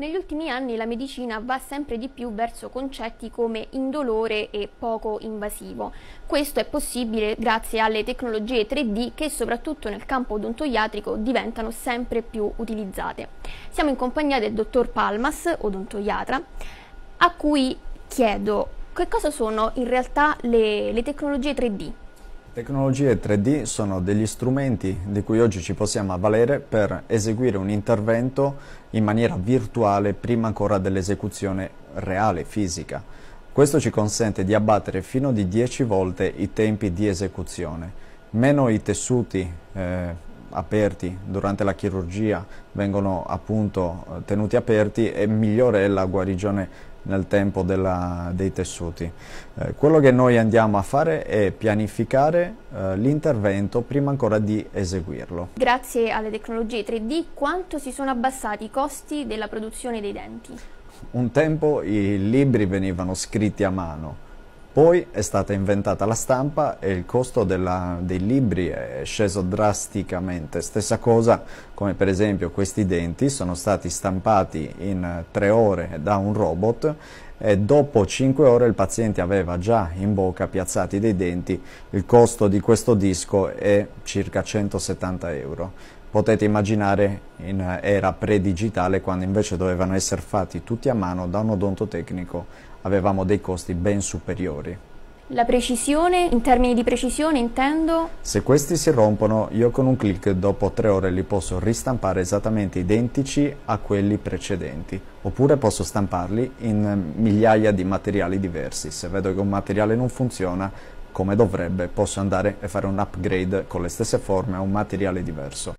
Negli ultimi anni la medicina va sempre di più verso concetti come indolore e poco invasivo. Questo è possibile grazie alle tecnologie 3D che soprattutto nel campo odontoiatrico diventano sempre più utilizzate. Siamo in compagnia del dottor Palmas, odontoiatra, a cui chiedo che cosa sono in realtà le, le tecnologie 3D. Tecnologie 3D sono degli strumenti di cui oggi ci possiamo avvalere per eseguire un intervento in maniera virtuale prima ancora dell'esecuzione reale, fisica. Questo ci consente di abbattere fino di 10 volte i tempi di esecuzione. Meno i tessuti eh, aperti durante la chirurgia vengono appunto eh, tenuti aperti e migliore è la guarigione nel tempo della, dei tessuti. Eh, quello che noi andiamo a fare è pianificare eh, l'intervento prima ancora di eseguirlo. Grazie alle tecnologie 3D quanto si sono abbassati i costi della produzione dei denti? Un tempo i libri venivano scritti a mano, poi è stata inventata la stampa e il costo della, dei libri è sceso drasticamente. Stessa cosa come per esempio questi denti sono stati stampati in tre ore da un robot e dopo cinque ore il paziente aveva già in bocca piazzati dei denti, il costo di questo disco è circa 170 euro. Potete immaginare in era pre-digitale quando invece dovevano essere fatti tutti a mano da un odontotecnico avevamo dei costi ben superiori. La precisione, in termini di precisione intendo? Se questi si rompono, io con un clic dopo tre ore li posso ristampare esattamente identici a quelli precedenti, oppure posso stamparli in migliaia di materiali diversi. Se vedo che un materiale non funziona come dovrebbe, posso andare e fare un upgrade con le stesse forme a un materiale diverso.